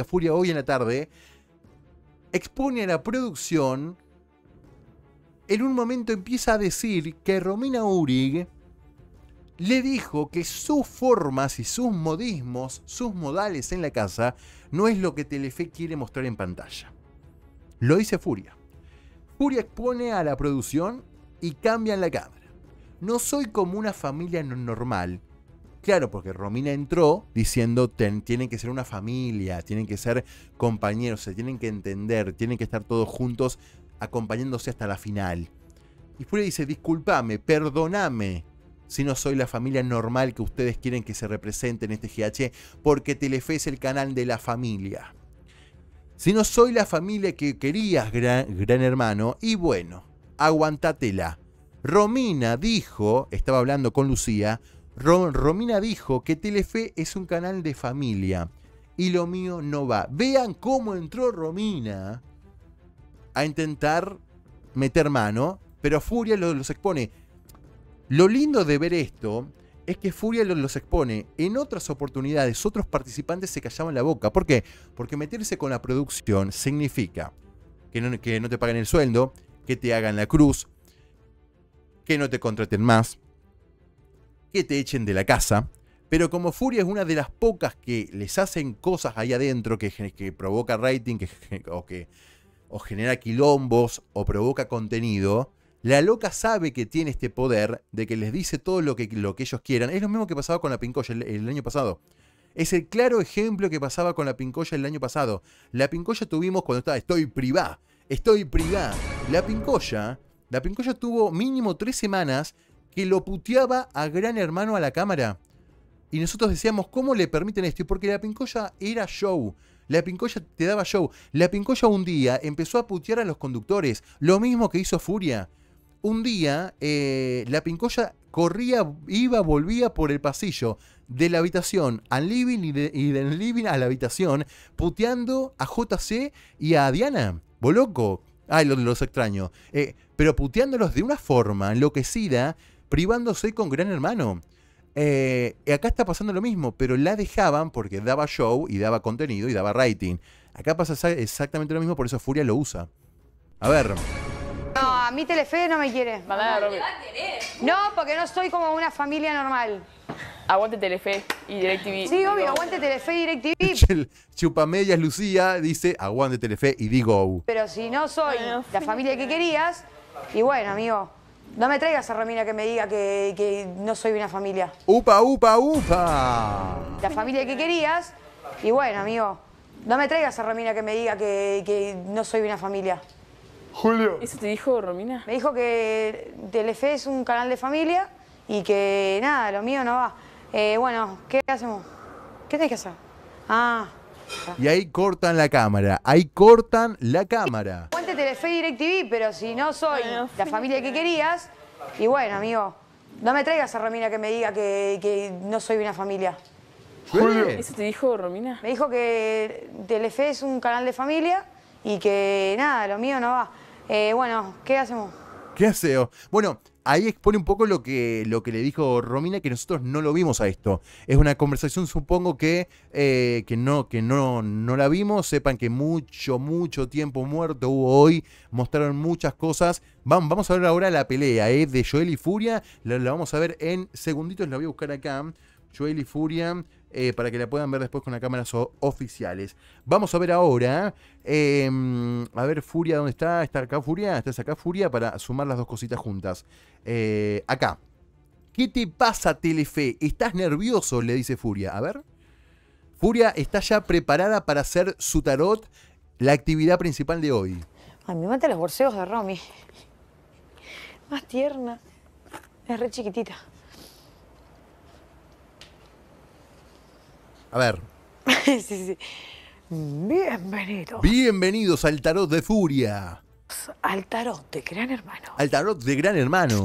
a Furia hoy en la tarde, expone a la producción, en un momento empieza a decir que Romina Urig le dijo que sus formas y sus modismos, sus modales en la casa, no es lo que Telefe quiere mostrar en pantalla. Lo dice Furia. Furia expone a la producción y cambian la cámara. No soy como una familia normal, Claro, porque Romina entró diciendo ten, tienen que ser una familia, tienen que ser compañeros, se tienen que entender, tienen que estar todos juntos acompañándose hasta la final. Y Furia dice, disculpame, perdóname, si no soy la familia normal que ustedes quieren que se represente en este GH, porque Telefe es el canal de la familia. Si no soy la familia que querías, gran, gran hermano, y bueno, aguantatela. Romina dijo, estaba hablando con Lucía, Romina dijo que Telefe es un canal de familia y lo mío no va. Vean cómo entró Romina a intentar meter mano, pero Furia los, expone. Lo lindo de ver esto es que Furia los, expone. En otras oportunidades, otros participantes se callaban la boca. ¿Por qué? Porque meterse con la producción significa que no te paguen el sueldo, que te hagan la cruz, que no te contraten más, que te echen de la casa. Pero como Furia es una de las pocas que les hacen cosas ahí adentro que, provoca rating que, o, que, genera quilombos o provoca contenido, la loca sabe que tiene este poder de que les dice todo lo que, ellos quieran. Es lo mismo que pasaba con la Pincoya el, año pasado. Es el claro ejemplo que pasaba con la Pincoya el año pasado. La Pincoya tuvimos cuando estaba, estoy privada, estoy privada. La Pincoya, la Pincoya tuvo mínimo tres semanas que lo puteaba a Gran Hermano a la cámara. Y nosotros decíamos, ¿cómo le permiten esto? Porque la pincoya era show. La pincoya te daba show. La pincoya un día empezó a putear a los conductores. Lo mismo que hizo Furia. Un día, eh, la pincoya corría, iba, volvía por el pasillo de la habitación al living y, de, del living a la habitación, puteando a JC y a Diana. loco? Ay, los, los extraño. Eh, pero puteándolos de una forma enloquecida privándose con Gran Hermano. Eh, acá está pasando lo mismo, pero la dejaban porque daba show y daba contenido y daba writing. Acá pasa exactamente lo mismo, por eso Furia lo usa. A ver. No, a mí Telefe no me quiere. No, no, porque no soy como una familia normal. Aguante Telefe y DirecTV. Sí, obvio, aguante Telefe y DirecTV. Chupamedias Lucía dice aguante Telefe y digo. Pero si no soy la familia que querías, y bueno, amigo, no me traigas a Romina que me diga que, no soy una familia. ¡Upa, upa, upa! La familia que querías. Y bueno, amigo, no me traigas a Romina que me diga que, no soy una familia. Julio. ¿Eso te dijo Romina? Me dijo que Telefe es un canal de familia y que nada, lo mío no va. Eh, bueno, ¿qué hacemos? ¿Qué tenés que hacer? Ah. Y ahí cortan la cámara, ahí cortan la cámara. Telefe y DirecTV, pero si no soy la familia que querías... Y bueno, amigo, no me traigas a Romina que me diga que, no soy una familia. ¿Eso te dijo Romina? Me dijo que Telefe es un canal de familia y que nada, lo mío no va. Eh, bueno, ¿qué hacemos? ¿Qué hacemos? Oh? Bueno, ahí expone un poco lo que, lo que le dijo Romina, que nosotros no lo vimos a esto. Es una conversación, supongo, que, eh, que, no, que no, no la vimos. Sepan que mucho, mucho tiempo muerto hubo hoy. Mostraron muchas cosas. Vamos, vamos a ver ahora la pelea eh, de Joel y Furia. la, vamos a ver en segunditos. La voy a buscar acá. Joel y Furia. Eh, para que la puedan ver después con las cámaras oficiales. Vamos a ver ahora, em, a ver Furia, ¿dónde está? ¿Está acá Furia? ¿Estás acá Furia? Para sumar las dos cositas juntas. Eh, acá. ¿Qué te pasa, Telefe? ¿Estás nervioso? Le dice Furia. A ver. Furia está ya preparada para hacer su tarot, la actividad principal de hoy. Ay, me mata los borseos de Romy. Más tierna. Es re chiquitita. A ver. sí, sí. Bienvenidos. Bienvenidos al Tarot de Furia. Al tarot de Gran Hermano. Al tarot de Gran Hermano.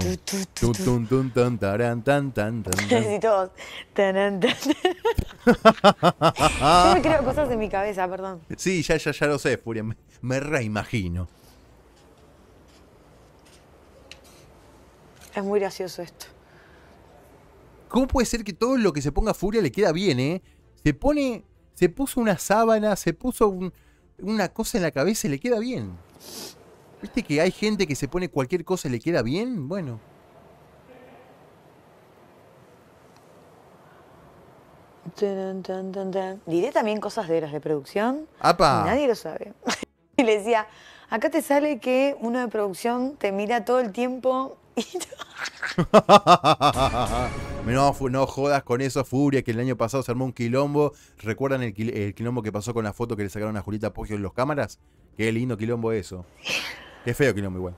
Necesito. Yo me creo cosas en mi cabeza, perdón. Sí, ya, ya, ya lo sé, Furia. Me, reimagino. Es muy gracioso esto. ¿Cómo puede ser que todo lo que se ponga Furia le queda bien, eh? se pone, se puso una sábana, se puso una cosa en la cabeza y le queda bien. ¿Viste que hay gente que se pone cualquier cosa y le queda bien? Bueno. Diré también cosas de las de producción. ¡Apa! Nadie lo sabe. y le decía, acá te sale que uno de producción te mira todo el tiempo y... No, no jodas con eso, Furia, que el año pasado se armó un quilombo. ¿Recuerdan el, quilombo que pasó con la foto que le sacaron a Julita Poggio en los cámaras? Qué lindo quilombo eso. Qué feo quilombo igual.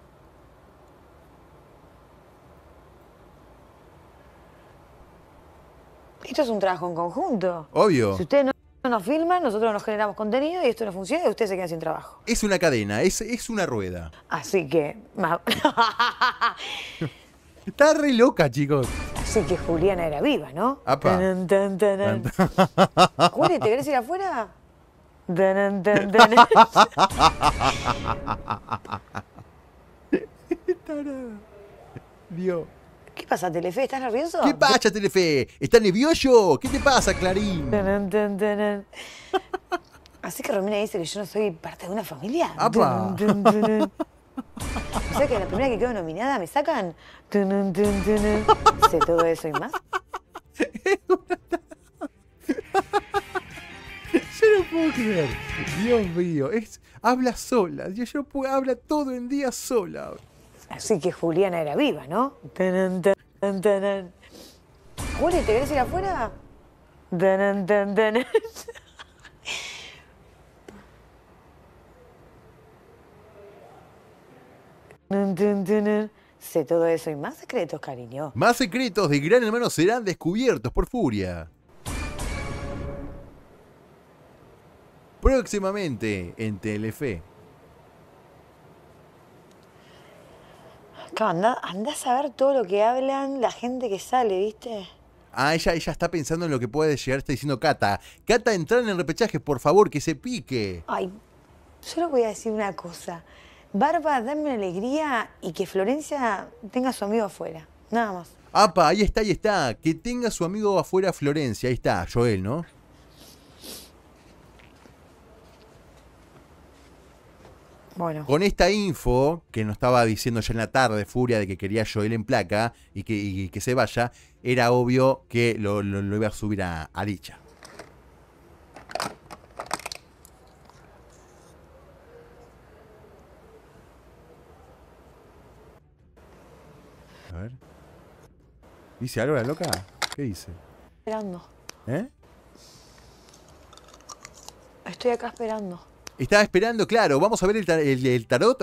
Esto es un trabajo en conjunto. Obvio. Si ustedes no nos filman, nosotros no generamos contenido y esto no funciona y ustedes se quedan sin trabajo. Es una cadena, es, es una rueda. Así que... Está re loca, chicos. Así que Juliana era viva, ¿no? ¡Apa! Juli, ¿te querés ir afuera? Dios. ¿Qué pasa, Telefe? ¿Estás nervioso? ¿Qué pasa, Telefe? ¿Estás nervioso? ¿Qué te pasa, Clarín? Así que Romina dice que yo no soy parte de una familia. ¡Apa! O que la primera que quedo nominada me sacan. Dice todo eso y más. Yo no puedo creer. Dios mío. habla sola. Yo, yo habla todo el día sola. Así que Juliana era viva, ¿no? Juli, ¿te querés ir afuera? Sé todo eso y más secretos, cariño. Más secretos de Gran Hermano serán descubiertos por Furia. Próximamente en TLF anda, a saber todo lo que hablan la gente que sale, ¿viste? Ah, ella, ella está pensando en lo que puede llegar, está diciendo Cata. Cata, entrar en el repechaje, por favor, que se pique. Ay, yo le voy a decir una cosa. Barba, dame una alegría y que Florencia tenga su amigo afuera. Nada más. Apa, ahí está, ahí está. Que tenga su amigo afuera Florencia. Ahí está, Joel, ¿no? Bueno. Con esta info que nos estaba diciendo ya en la tarde Furia de que quería Joel en placa y que, se vaya, era obvio que lo, iba a subir a, a dicha. A ver. ¿Dice algo la loca? ¿Qué dice? Esperando. ¿Eh? Estoy acá esperando. Estaba esperando, claro. Vamos a ver el tarot